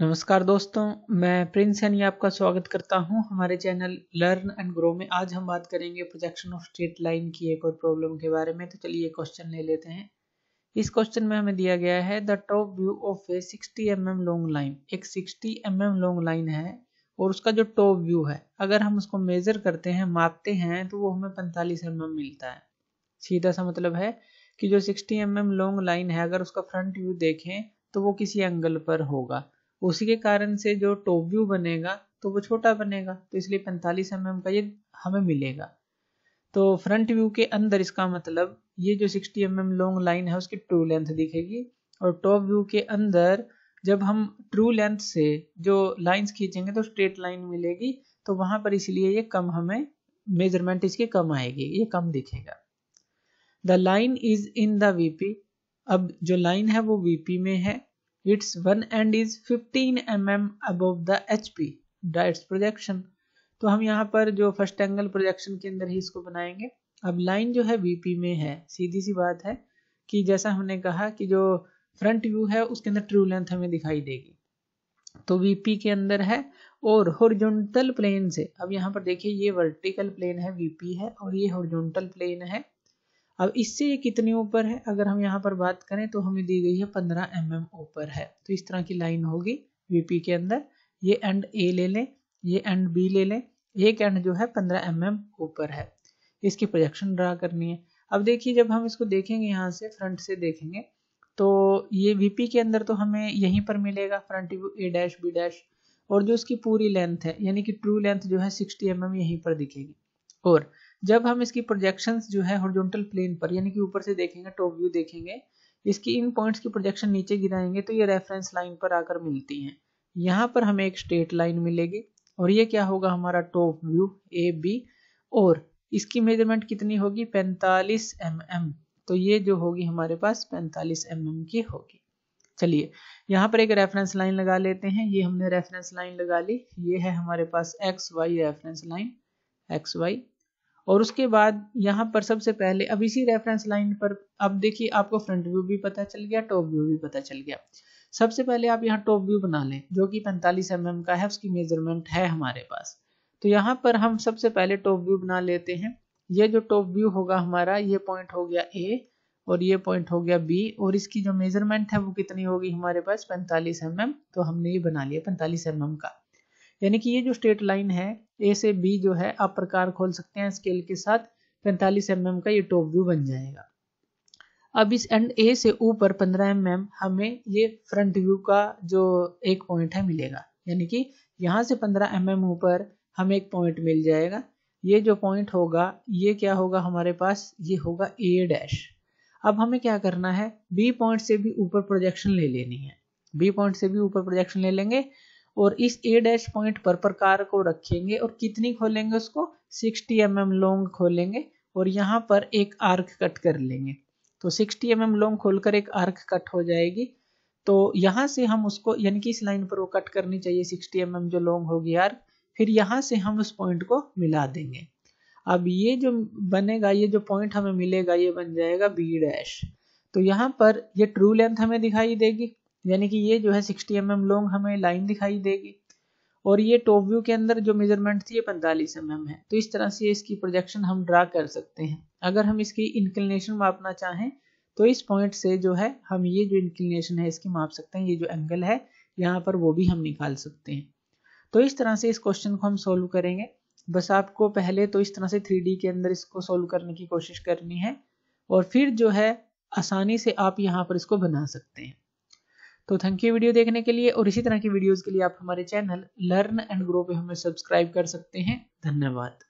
नमस्कार दोस्तों मैं प्रिंस सैनी आपका स्वागत करता हूं हमारे चैनल लर्न एंड ग्रो में आज हम बात करेंगे प्रोजेक्शन ऑफ स्ट्रेट लाइन की एक और प्रॉब्लम के बारे में तो चलिए क्वेश्चन ले लेते हैं इस क्वेश्चन में हमें दिया गया है the top view of a 60 M M long line एक 60 एम एम लॉन्ग लाइन है और उसका जो टॉप व्यू है अगर हम उसको मेजर करते हैं मापते हैं तो वो हमें पैंतालीस एम mm मिलता है सीधा सा मतलब है कि जो sixty M M long line है अगर उसका फ्रंट व्यू देखें तो वो किसी एंगल पर होगा उसी के कारण से जो टॉप व्यू बनेगा तो वो छोटा बनेगा तो इसलिए पैंतालीस एम mm का ये हमें मिलेगा तो फ्रंट व्यू के अंदर इसका मतलब ये जो 60 एम एम लॉन्ग लाइन है उसकी ट्रू लेंथ दिखेगी और टॉप व्यू के अंदर जब हम ट्रू लेंथ से जो लाइंस खींचेंगे तो स्ट्रेट लाइन मिलेगी तो वहां पर इसलिए ये कम हमें मेजरमेंट इसकी कम आएगी ये कम दिखेगा the line is in DP अब जो लाइन है वो वीपी में है Its one end is 15 mm above the HP डाइट्स प्रोजेक्शन तो हम यहाँ पर जो फर्स्ट एंगल प्रोजेक्शन के अंदर ही इसको बनाएंगे अब लाइन जो है वीपी में है सीधी सी बात है कि जैसा हमने कहा कि जो फ्रंट व्यू है उसके अंदर ट्रू लेंथ हमें दिखाई देगी तो वीपी के अंदर है और हॉरिजॉन्टल प्लेन से अब यहाँ पर देखिए ये वर्टिकल प्लेन है वीपी है और ये हॉरिजॉन्टल प्लेन है अब इससे ये कितने ऊपर है अगर हम यहाँ पर बात करें तो हमें दी गई है पंद्रह एम ऊपर है तो इस तरह की लाइन होगी वीपी के अंदर ये एंड ए ले लें ये एंड बी ले लें एक एंड जो है पंद्रह एम ऊपर है इसकी प्रोजेक्शन ड्रा करनी है अब देखिए जब हम इसको देखेंगे यहाँ से फ्रंट से देखेंगे तो ये वीपी के अंदर तो हमें यहीं पर मिलेगा front view A dash B dash और जो इसकी पूरी लेंथ है यानी कि ट्रू लेंथ जो है सिक्सटी एम एम यहीं पर दिखेगी और जब हम इसकी प्रोजेक्शन जो है हॉरिजॉन्टल प्लेन पर यानी कि ऊपर से देखेंगे टॉप व्यू देखेंगे इसकी इन पॉइंट्स की प्रोजेक्शन नीचे गिराएंगे तो ये रेफरेंस लाइन पर आकर मिलती हैं यहाँ पर हमें एक स्ट्रेट लाइन मिलेगी और ये क्या होगा हमारा टॉप व्यू ए बी और इसकी मेजरमेंट कितनी होगी 45 एम mm. तो ये जो होगी हमारे पास 45 एम mm की होगी चलिए यहाँ पर एक रेफरेंस लाइन लगा लेते हैं ये हमने रेफरेंस लाइन लगा ली ये है हमारे पास X Y reference line X Y और उसके बाद यहाँ पर सबसे पहले अब इसी रेफरेंस लाइन पर अब देखिए आपको फ्रंट व्यू भी पता चल गया टॉप व्यू भी पता चल गया सबसे पहले आप यहाँ टॉप व्यू बना लें जो कि 45 एम mm का है उसकी मेजरमेंट है हमारे पास तो यहाँ पर हम सबसे पहले टॉप व्यू बना लेते हैं ये जो टॉप व्यू होगा हमारा ये पॉइंट हो गया ए और ये पॉइंट हो गया बी और इसकी जो मेजरमेंट है वो कितनी होगी हमारे पास 45 एम mm, तो हमने ये बना लिया 45 एम mm का यानी कि ये जो स्ट्रेट लाइन है ए से बी जो है आप प्रकार खोल सकते हैं स्केल के साथ पैंतालीस एम mm का ये टॉप व्यू बन जाएगा अब इस एंड ए से ऊपर 15 एम mm हमें ये फ्रंट व्यू का जो एक पॉइंट है मिलेगा यानी कि यहाँ से 15 एम mm ऊपर हमें एक पॉइंट मिल जाएगा ये जो पॉइंट होगा ये क्या होगा हमारे पास ये होगा ए डैश अब हमें क्या करना है बी पॉइंट से भी ऊपर प्रोजेक्शन ले लेनी है बी पॉइंट से भी ऊपर प्रोजेक्शन ले लेंगे और इस ए डैश पॉइंट पर प्रकार को रखेंगे और कितनी खोलेंगे उसको 60 एम mm लॉन्ग खोलेंगे और यहाँ पर एक आर्क कट कर लेंगे तो 60 एम mm लॉन्ग खोलकर एक आर्क कट हो जाएगी तो यहाँ से हम उसको यानी कि इस लाइन पर वो कट करनी चाहिए 60 एम mm जो लॉन्ग होगी आर्क फिर यहाँ से हम उस पॉइंट को मिला देंगे अब ये जो बनेगा ये जो पॉइंट हमें मिलेगा ये बन जाएगा बी डैश तो यहाँ पर ये ट्रू लेंथ हमें दिखाई देगी यानी कि ये जो है 60 एम mm लॉन्ग हमें लाइन दिखाई देगी और ये टॉप व्यू के अंदर जो मेजरमेंट थी ये 45 एम mm है तो इस तरह से इसकी प्रोजेक्शन हम ड्रा कर सकते हैं अगर हम इसकी इंक्लिनेशन मापना चाहें तो इस पॉइंट से जो है हम ये जो इंक्लिनेशन है इसकी माप सकते हैं ये जो एंगल है यहाँ पर वो भी हम निकाल सकते हैं तो इस तरह से इस क्वेश्चन को हम सोल्व करेंगे बस आपको पहले तो इस तरह से थ्री के अंदर इसको सोल्व करने की कोशिश करनी है और फिर जो है आसानी से आप यहाँ पर इसको बना सकते हैं तो थैंक यू वीडियो देखने के लिए और इसी तरह की वीडियोस के लिए आप हमारे चैनल लर्न एंड ग्रो पे हमें सब्सक्राइब कर सकते हैं धन्यवाद